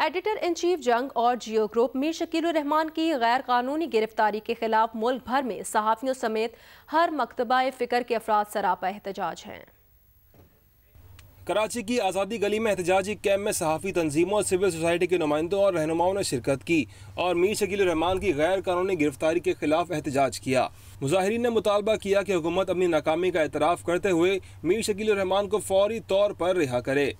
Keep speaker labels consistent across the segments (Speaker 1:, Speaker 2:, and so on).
Speaker 1: editor in chief जंग और जियो group Mir Rahman की गैर कानूनी गिरफ्तारी के खिलाफ मुल्क भर में सहाफ़ियों समेत हर मकतबा फ़िक्र के अफराद सरापा एहतजाज हैं
Speaker 2: कराची की आज़ादी गली में एहतजाजी कैंप में सहाफ़ी तंजीमों और सिविल सोसाइटी के नुमाइंदों और रहनुमाओं ने शिरकत की और मीर शकील रहमान की गैर कानूनी गिरफ्तारी के खिलाफ एहतजाज किया मुजाहरीन ने मुतालबा किया कि हुकूमत अपनी नाकामी का एतराफ़ करते हुए मीर शकील रहमान को फौरी तौर पर रिहा करे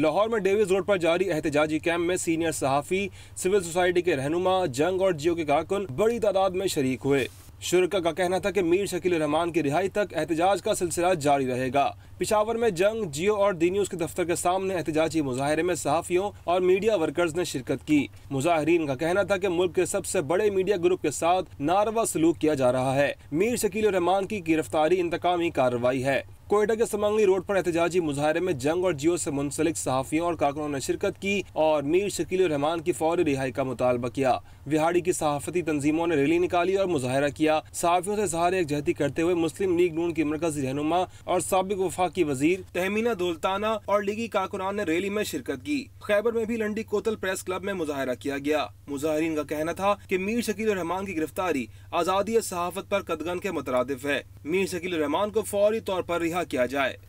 Speaker 2: लाहौर में डेविस रोड पर जारी एहतजाजी कैंप में सीनियर सहाफ़ी सिविल सोसाइटी के रहनुमा जंग और जियो के कारकुन बड़ी तादाद में शरीक हुए शुरका का कहना था कि मीर शकील रहमान की रिहाई तक एहतजाज का सिलसिला जारी रहेगा पिशावर में जंग जियो और दी न्यूज के दफ्तर के सामने एहतजाजी मुजाहरे में सहाफियों और मीडिया वर्कर्स ने शिरकत की मुजाहरीन का कहना था कि मुल्क के सबसे बड़े मीडिया ग्रुप के साथ नारवा सलूक किया जा रहा है मीर शकील रहमान की गिरफ्तारी इंतकामी कार्रवाई है कोयटा के समंगली रोड पर एहतजाजी मुजाहरे में जंग और जियो से मुंसलिक सहाफियों और कारकुनों ने शिरकत की और मीर शकील रहमान की फौरी रिहाई का मुतालबा किया बिहाड़ी की सहाफती तंजीमों ने रैली निकाली और मुजाहरा किया सहाफियों से सहारे जहती करते हुए मुस्लिम लीग नून की मरकजी रहनुमा और सबक वफा की वजीर तहमीना दोलताना और लीगी कारकुनान ने रैली में शिरकत की खैबर में भी लंडी कोतल प्रेस क्लब में मुजाहरा किया गया मुजाहरीन का कहना था की मीर शकील रहमान की गिरफ्तारी आज़ादी सहाफत पर कदगन के मुतरद है मीर शकील रहमान को फौरी तौर पर रिहा सीधा किया जाए